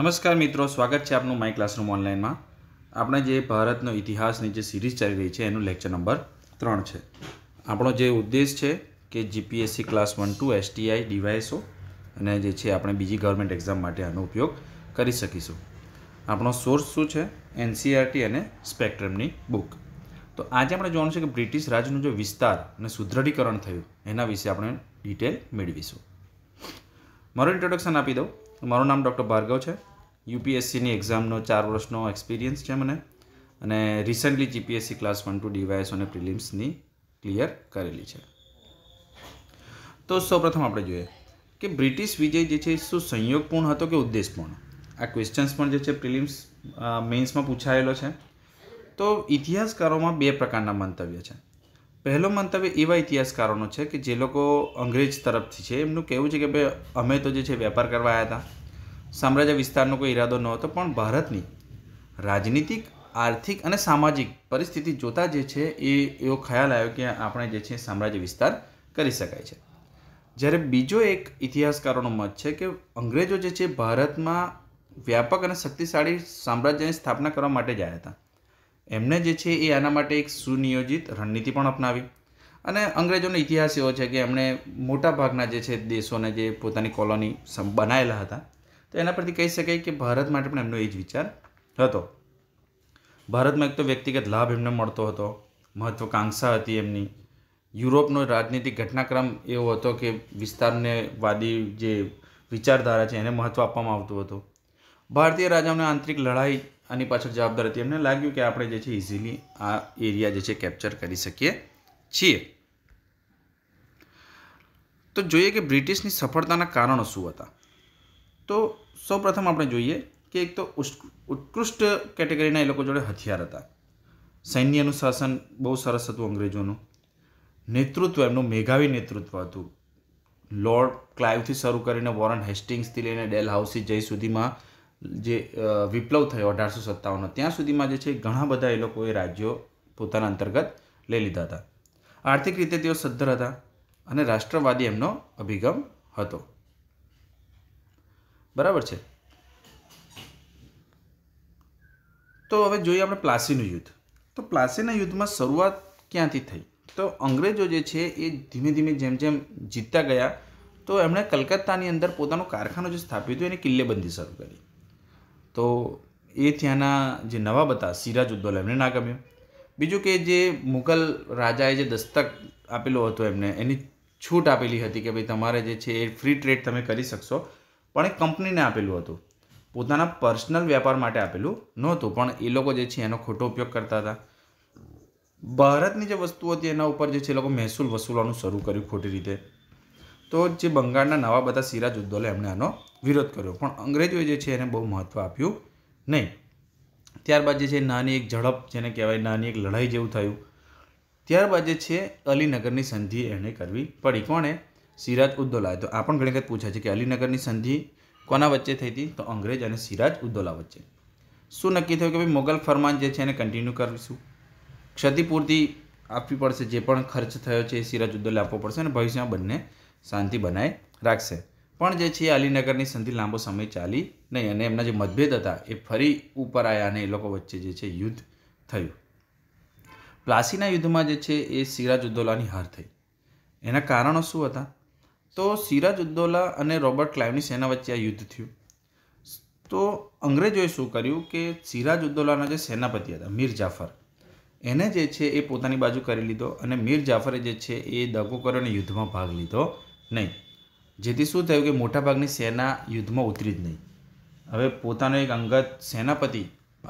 નમસ્કાર મિત્રો સ્વાગત છે આપનું માય ક્લાસરૂમ ઓનલાઈનમાં આપણે જે ભારતનો ઇતિહાસની જે સિરીઝ ચાલી રહી છે એનું લેક્ચર નંબર ત્રણ છે આપણો જે ઉદ્દેશ છે કે GPSC class one two STI DySO અને જે છે આપણે બીજી ગવર્મેન્ટ એક્ઝામ માટે આનો ઉપયોગ કરી શકીશું આપણો સોર્સ શું છે એનસીઆરટી e અને સ્પેક્ટ્રમની બુક તો આજે આપણે જોવાનું છે કે બ્રિટિશ રાજનું જે વિસ્તાર અને સુદ્રઢીકરણ થયું એના વિશે આપણે ડિટેલ મેળવીશું મારું ઇન્ટ્રોડક્શન આપી દઉં મારું નામ ડૉક્ટર ભાર્ગવ છે યુપીએસસીની એક્ઝામનો ચાર વર્ષનો એક્સપિરિયન્સ છે મને અને recently GPSC class one two DySO અને પ્રિલિમ્સની ક્લિયર કરેલી છે તો સૌપ્રથમ આપણે જોઈએ કે બ્રિટિશ વિજય જે છે શું સંયોગપૂર્ણ હતો કે ઉદ્દેશપૂર્ણ આ ક્વેશ્ચન્સ પણ જે છે પ્રિલિમ્સ મેન્સમાં પૂછાયેલો છે તો ઇતિહાસકારોમાં બે પ્રકારના મંતવ્ય છે પહેલો મંતવ્ય એવા ઇતિહાસકારોનો છે કે જે લોકો અંગ્રેજ તરફથી છે એમનું કહેવું છે કે ભાઈ અમે તો જે છે વેપાર કરવા આવ્યા હતા સામ્રાજ્ય વિસ્તારનો કોઈ ઈરાદો નહોતો પણ ભારતની રાજનીતિક આર્થિક અને સામાજિક પરિસ્થિતિ જોતાં જે છે એ એવો ખ્યાલ આવ્યો કે આપણે જે છે સામ્રાજ્ય વિસ્તાર કરી શકાય છે જ્યારે બીજો એક ઇતિહાસકારોનો મત છે કે અંગ્રેજો જે છે ભારતમાં વ્યાપક અને શક્તિશાળી સામ્રાજ્યની સ્થાપના કરવા માટે જ આવ્યા હતા એમને જે છે એ આના માટે એક સુનિયોજિત રણનીતિ પણ અપનાવી અને અંગ્રેજોનો ઇતિહાસ એવો છે કે એમણે મોટાભાગના જે છે દેશોને જે પોતાની કોલોની બનાવેલા હતા તો એના પરથી કહી શકાય કે ભારત માટે પણ એમનો એ જ વિચાર હતો ભારતમાં એક તો વ્યક્તિગત લાભ એમને મળતો હતો મહત્વકાંક્ષા હતી એમની યુરોપનો રાજનીતિક ઘટનાક્રમ એવો હતો કે વિસ્તારને વાદી જે વિચારધારા છે એને મહત્ત્વ આપવામાં આવતું હતું ભારતીય રાજાઓને આંતરિક લડાઈ આની પાછળ જવાબદાર હતી એમને લાગ્યું કે આપણે જે છે ઇઝીલી આ એરિયા જે છે કેપ્ચર કરી શકીએ છીએ તો જોઈએ કે બ્રિટિશની સફળતાના કારણો શું હતા તો સૌપ્રથમ આપણે જોઈએ કે એક તો ઉત્કૃષ્ટ કેટેગરીના એ લોકો જોડે હથિયાર હતા સૈન્યનું શાસન બહુ સરસ હતું અંગ્રેજોનું નેતૃત્વ એમનું મેઘાવી નેતૃત્વ હતું લોર્ડ ક્લાઇવથી શરૂ કરીને વોરન હેસ્ટિંગ્સથી લઈને ડેલ હાઉસી જય સુધીમાં જે વિપ્લવ થયો અઢારસો સત્તાવનનો ત્યાં સુધીમાં જે છે ઘણા બધા એ લોકોએ રાજ્યો પોતાના અંતર્ગત લઈ લીધા હતા આર્થિક રીતે તેઓ સદ્ધર હતા અને રાષ્ટ્રવાદી એમનો અભિગમ હતો બરાબર છે તો હવે જોઈએ આપણે પ્લાસીનું યુદ્ધ તો પ્લાસીના યુદ્ધમાં શરૂઆત ક્યાંથી થઈ તો અંગ્રેજો જે છે એ ધીમે ધીમે જેમ જેમ જીતતા ગયા તો એમણે કલકત્તાની અંદર પોતાનો કારખાનો જે સ્થાપ્યું હતું એની કિલ્લેબંધી શરૂ કરી તો એ ત્યાંના જે નવાબ હતા સિરાજુદ્દોલા એમને ના ગમ્યું બીજું કે જે મુઘલ રાજાએ જે દસ્તક આપેલો હતો એમને એની છૂટ આપેલી હતી કે ભાઈ તમારે જે છે એ ફ્રી ટ્રેડ તમે કરી શકશો પણ એ કંપનીને આપેલું હતું પોતાના પર્સનલ વેપાર માટે આપેલું નહોતું પણ એ લોકો જે છે એનો ખોટો ઉપયોગ કરતા હતા ભારતની જે વસ્તુ હતી એના ઉપર જે છે એ લોકો મહેસૂલ વસૂલવાનું શરૂ કર્યું ખોટી રીતે તો જે બંગાળના નવા બધા સિરાજ ઉદ્દોલે એમણે આનો વિરોધ કર્યો પણ અંગ્રેજોએ જે છે એને બહુ મહત્ત્વ આપ્યું નહીં ત્યારબાદ જે છે નાની એક ઝડપ જેને કહેવાય નાની એક લડાઈ જેવું થયું ત્યારબાદ જે છે અલીનગરની સંધિ એણે કરવી પડી કોણે સિરાજ ઉદ્દોલાએ તો આ પણ ઘણી વખત પૂછાય છે કે અલીનગરની સંધિ કોના વચ્ચે થઈ હતી તો અંગ્રેજ અને સિરાજ ઉદ્દોલા વચ્ચે શું નક્કી થયું કે ભાઈ મોગલ ફરમાન જે છે એને કન્ટિન્યુ કરીશું ક્ષતિપૂર્તિ આપવી પડશે જે પણ ખર્ચ થયો છે એ સિરાજ ઉદ્દોલે આપવો પડશે અને ભવિષ્યમાં બંને શાંતિ બનાવી રાખશે પણ જે છે અલીનગરની સંધિ લાંબો સમય ચાલી નહીં અને એમના જે મતભેદ હતા એ ફરી ઉપર આવ્યા અને એ લોકો વચ્ચે જે છે યુદ્ધ થયું પ્લાસીના યુદ્ધમાં જે છે એ સિરાજુદ્દોલાની હાર થઈ એના કારણો શું હતા તો સિરાજુદ્દોલા અને રોબર્ટ ક્લાઇવની સેના વચ્ચે આ યુદ્ધ થયું તો અંગ્રેજોએ શું કર્યું કે સિરાજુદ્દોલાના જે સેનાપતિ હતા મીર જાફર એને જે છે એ પોતાની બાજુ કરી લીધો અને મીર જાફરે જે છે એ દગો કર્યો અને યુદ્ધમાં ભાગ લીધો નહીં જેથી શું થયું કે મોટાભાગની સેના યુદ્ધમાં ઉતરી જ નહીં હવે પોતાનો એક અંગત સેનાપતિ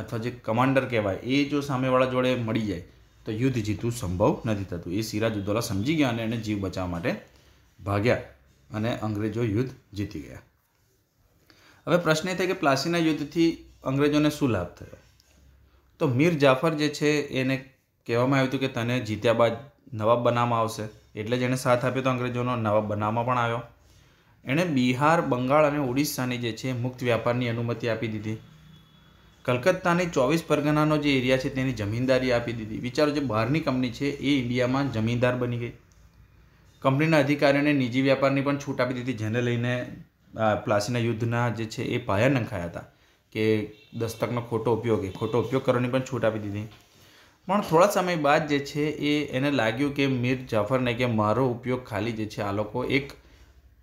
અથવા જે કમાન્ડર કહેવાય એ જો સામેવાળા જોડે મળી જાય તો યુદ્ધ જીતવું સંભવ નથી થતું એ સિરાજુદ્દૌલા સમજી ગયા અને એને જીવ બચાવવા માટે ભાગ્યા અને અંગ્રેજો યુદ્ધ જીતી ગયા હવે પ્રશ્ન એ થાય કે પ્લાસીના યુદ્ધથી અંગ્રેજોને શું લાભ થયો તો મીર જાફર જે છે એને કહેવામાં આવ્યું હતું કે તને જીત્યા બાદ નવાબ બનાવવામાં આવશે એટલે જ એણે સાથ આપ્યો તો અંગ્રેજોનો નવા બનાવમાં પણ આવ્યો એણે બિહાર બંગાળ અને ઓડિશાની જે છે મુક્ત વ્યાપારની અનુમતિ આપી દીધી કલકત્તાની ચોવીસ પરગનાનો જે એરિયા છે તેની જમીનદારી આપી દીધી વિચારો જે બહારની કંપની છે એ ઇન્ડિયામાં જમીનદાર બની ગઈ કંપનીના અધિકારીઓને નિજી વ્યાપારની પણ છૂટ આપી દીધી જેને લઈને પ્લાસીના યુદ્ધના જે છે એ પાયા નંખાયા હતા કે દસ્તકનો ખોટો ઉપયોગ એ ખોટો ઉપયોગ કરવાની પણ છૂટ આપી દીધી પણ થોડા સમય બાદ જે છે એ એને લાગ્યું કે મીર જાફરને કે મારો ઉપયોગ ખાલી જે છે આ લોકો એક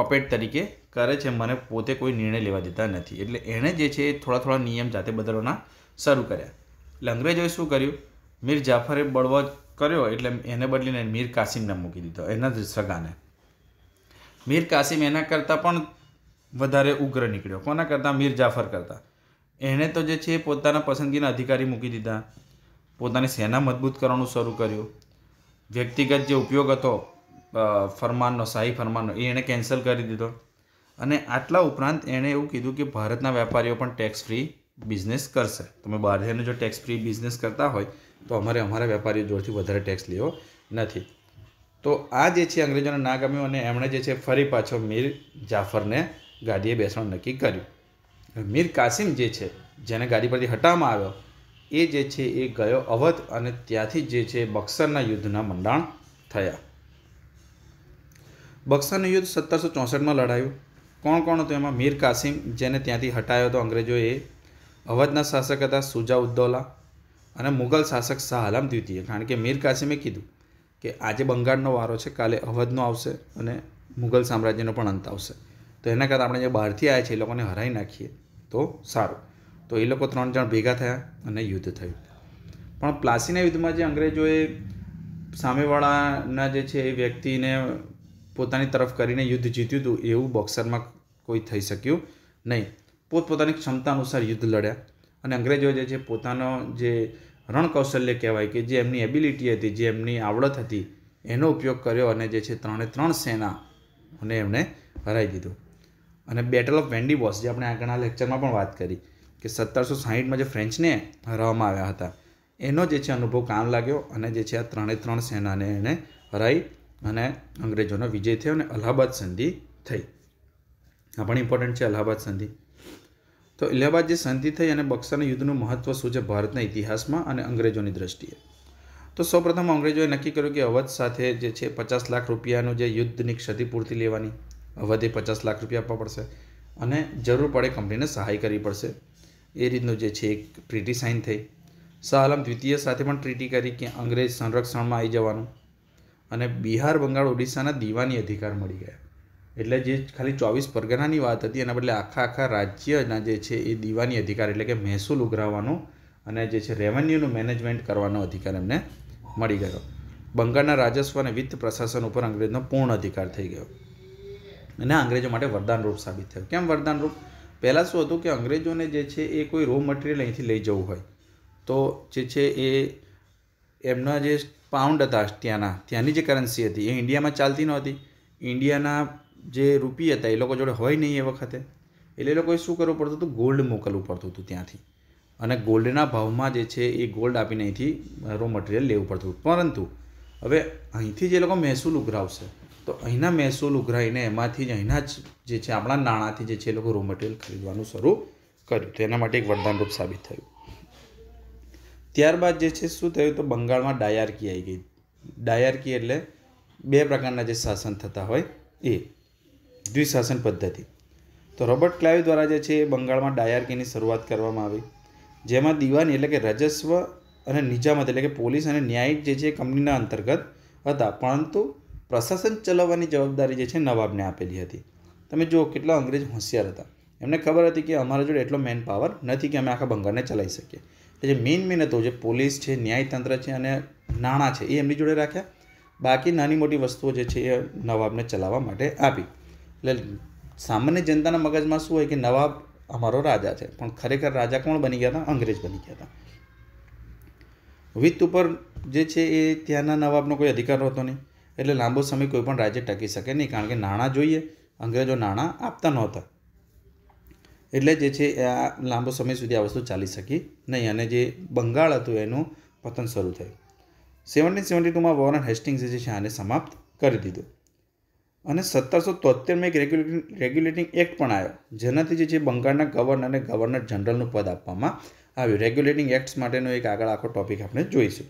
પપેટ તરીકે કરે છે મને પોતે કોઈ નિર્ણય લેવા દેતા નથી એટલે એણે જે છે એ થોડા થોડા નિયમ જાતે બદલવાના શરૂ કર્યા એટલે અંગ્રેજોએ શું કર્યું મીર જાફરે બળવો કર્યો એટલે એને બદલીને મીર કાસિમને મૂકી દીધો એના જ સગાને મીર કાસિમ એના કરતાં પણ વધારે ઉગ્ર નીકળ્યો કોના કરતાં મીર જાફર કરતાં એણે તો જે છે એ પોતાના પસંદગીના અધિકારી મૂકી દીધા પોતાની સેના મજબૂત કરવાનું શરૂ કર્યું વ્યક્તિગત જે ઉપયોગ હતો ફરમાનનો શાહી ફરમાનનો એ એણે કેન્સલ કરી દીધો અને આટલા ઉપરાંત એણે એવું કીધું કે ભારતના વેપારીઓ પણ ટેક્સ ફ્રી બિઝનેસ કરશે તમે બહારને જો ટેક્સ ફ્રી બિઝનેસ કરતા હોય તો અમારે અમારા વેપારીઓ જોડથી વધારે ટેક્સ લેવો નથી તો આ જે છે અંગ્રેજોને ના ગમ્યું અને એમણે જે છે ફરી પાછો મીર જાફરને ગાદીએ બેસવાનું નક્કી કર્યું મીર કાસિમ જે છે જેને ગાદી પરથી હટાવવામાં આવ્યો એ જે છે એ ગયો અવધ અને ત્યાંથી જે છે બક્સરના યુદ્ધના મંડાણ થયા બક્સરનું યુદ્ધ સત્તરસો ચોસઠમાં લડાયું કોણ કોણ હતું એમાં મીર કાસિમ જેને ત્યાંથી હટાયો હતો અંગ્રેજોએ અવધના શાસક હતા સુજા ઉદ્દૌલા અને મુગલ શાસક શાહ આલમ દ્વિતીય કારણ કે મીર કાસિમે કીધું કે આજે બંગાળનો વારો છે કાલે અવધનો આવશે અને મુગલ સામ્રાજ્યનો પણ અંત આવશે તો એના કરતાં આપણે જે બહારથી આવ્યા છીએ એ લોકોને હરાવી નાખીએ તો સારું તો એ લોકો ત્રણ જણ ભેગા થયા અને યુદ્ધ થયું પણ પ્લાસીના યુદ્ધમાં જે અંગ્રેજોએ સામેવાળાના જે છે એ વ્યક્તિને પોતાની તરફ કરીને યુદ્ધ જીત્યું હતું એવું બોક્સરમાં કોઈ થઈ શક્યું નહીં પોતપોતાની ક્ષમતા અનુસાર યુદ્ધ લડ્યા અને અંગ્રેજો જે છે પોતાનો જે રણકૌશલ્ય કહેવાય કે જે એમની એબિલિટી હતી જે એમની આવડત હતી એનો ઉપયોગ કર્યો અને જે છે ત્રણે ત્રણ અને એમણે હરાવી દીધું અને બેટલ ઓફ વેન્ડી વોસ જે આપણે આગળના લેક્ચરમાં પણ વાત કરી કે સત્તરસો સાહીઠમાં જે ફ્રેન્ચને હરાવવામાં આવ્યા હતા એનો જે છે અનુભવ કામ લાગ્યો અને જે છે આ ત્રણે ત્રણ સેનાને એણે હરાવી અને અંગ્રેજોનો વિજય થયો અને અલ્હાબાદ સંધિ થઈ આ પણ ઇમ્પોર્ટન્ટ છે અલ્હાબાદ સંધિ તો અલ્હાબાદ જે સંધિ થઈ અને બક્સરના યુદ્ધનું મહત્ત્વ શું છે ભારતના ઇતિહાસમાં અને અંગ્રેજોની દ્રષ્ટિએ તો સૌપ્રથમ અંગ્રેજોએ નક્કી કર્યું કે અવધ સાથે જે છે પચાસ લાખ રૂપિયાનું જે યુદ્ધની ક્ષતિપૂર્તિ લેવાની અવધે પચાસ લાખ રૂપિયા આપવા પડશે અને જરૂર પડે કંપનીને સહાય કરવી પડશે એ રીતનું જે છે એક ટ્રીટી સાઇન થઈ શાહ આલમ દ્વિતીય સાથે પણ ટ્રીટી કરી કે અંગ્રેજ સંરક્ષણમાં આવી જવાનું અને બિહાર બંગાળ ઓડિશાના દીવાની અધિકાર મળી ગયા એટલે જે ખાલી ચોવીસ પરગનાની વાત હતી એના બદલે આખા આખા રાજ્યના જે છે એ દીવાની અધિકાર એટલે કે મહેસૂલ ઉઘરાવવાનો અને જે છે રેવન્યુનું મેનેજમેન્ટ કરવાનો અધિકાર એમને મળી ગયો બંગાળના રાજસ્વ અને વિત્ત પ્રશાસન ઉપર અંગ્રેજનો પૂર્ણ અધિકાર થઈ ગયો અને અંગ્રેજો માટે વરદાનરૂપ સાબિત થયો કેમ વરદાનરૂપ પહેલાં શું હતું કે અંગ્રેજોને જે છે એ કોઈ રો મટીરિયલ અહીંથી લઈ જવું હોય તો જે છે એ એમના જે પાઉન્ડ હતા ત્યાંના ત્યાંની જે કરન્સી હતી એ ઇન્ડિયામાં ચાલતી નહોતી ઇન્ડિયાના જે રૂપી હતા એ લોકો જોડે હોય નહીં એ વખતે એટલે એ લોકોએ શું કરવું પડતું હતું ગોલ્ડ મોકલવું પડતું હતું ત્યાંથી અને ગોલ્ડના ભાવમાં જે છે એ ગોલ્ડ આપીને અહીંથી રો મટીરિયલ લેવું પડતું હતું પરંતુ હવે અહીંથી જે લોકો મહેસૂલ ઉઘરાવશે તો અહીંના મહેસૂલ ઉઘરાઈને એમાંથી જ અહીંના જ જે છે આપણા નાણાંથી જે છે એ લોકો રો મટીરિયલ ખરીદવાનું શરૂ કર્યું તો એના માટે એક વરદાનરૂપ સાબિત થયું ત્યારબાદ જે છે શું થયું તો બંગાળમાં ડાયાર્કી આવી ગઈ ડાયાર્કી એટલે બે પ્રકારના જે શાસન થતા હોય એ દ્વિશાસન પદ્ધતિ તો રોબર્ટ ક્લાઇવ દ્વારા જે છે એ બંગાળમાં ડાયાર્કીની શરૂઆત કરવામાં આવી જેમાં દિવાની એટલે કે રજસ્વ અને નિજામત એટલે કે પોલીસ અને ન્યાયિક જે છે એ કંપનીના અંતર્ગત હતા પરંતુ પ્રશાસન ચલાવવાની જવાબદારી જે છે નવાબને આપેલી હતી તમે જુઓ કેટલા અંગ્રેજ હોશિયાર હતા એમને ખબર હતી કે અમારા જોડે એટલો મેન પાવર નથી કે અમે આખા બંગાળને ચલાવી શકીએ જે મેઇન મેન હતો જે પોલીસ છે ન્યાયતંત્ર છે અને નાણાં છે એ એમની જોડે રાખ્યા બાકી નાની મોટી વસ્તુઓ જે છે એ નવાબને ચલાવવા માટે આપી એટલે સામાન્ય જનતાના મગજમાં શું હોય કે નવાબ અમારો રાજા છે પણ ખરેખર રાજા કોણ બની ગયા હતા અંગ્રેજ બની ગયા હતા વિત્ત ઉપર જે છે એ ત્યાંના નવાબનો કોઈ અધિકાર હોતો નહીં એટલે લાંબો સમય કોઈ પણ રાજ્ય ટકી શકે નહીં કારણ કે નાણાં જોઈએ અંગ્રેજો નાણાં આપતા નહોતા એટલે જે છે આ લાંબો સમય સુધી આ વસ્તુ ચાલી શકી નહીં અને જે બંગાળ હતું એનું પતન શરૂ થયું સેવન્ટીન સેવન્ટી ટુમાં વોરન હેસ્ટિંગ્સ જે છે આને સમાપ્ત કરી દીધું અને સત્તરસો તોતેરમાં એક રેગ્યુલેટિંગ રેગ્યુલેટિંગ એક્ટ પણ આવ્યો જેનાથી જે છે બંગાળના ગવર્નર અને ગવર્નર જનરલનું પદ આપવામાં આવ્યું રેગ્યુલેટિંગ એક્ટ્સ માટેનો એક આગળ આખો ટોપિક આપણે જોઈશું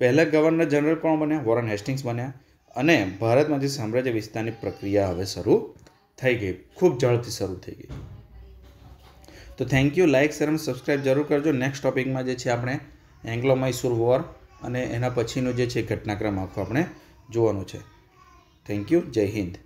પહેલાં ગવર્નર જનરલ કોણ બન્યા વોરન હેસ્ટિંગ્સ બન્યા અને ભારતમાં જે સામ્રાજ્ય વિસ્તારની પ્રક્રિયા હવે શરૂ થઈ ગઈ ખૂબ ઝડપથી શરૂ થઈ ગઈ તો થેન્ક યુ લાઇક શેર અને સબસ્ક્રાઈબ જરૂર કરજો નેક્સ્ટ ટોપિકમાં જે છે આપણે એંગ્લો મૈસૂર વોર અને એના પછીનો જે છે ઘટનાક્રમ આખો આપણે જોવાનું છે થેન્ક યુ જય હિન્દ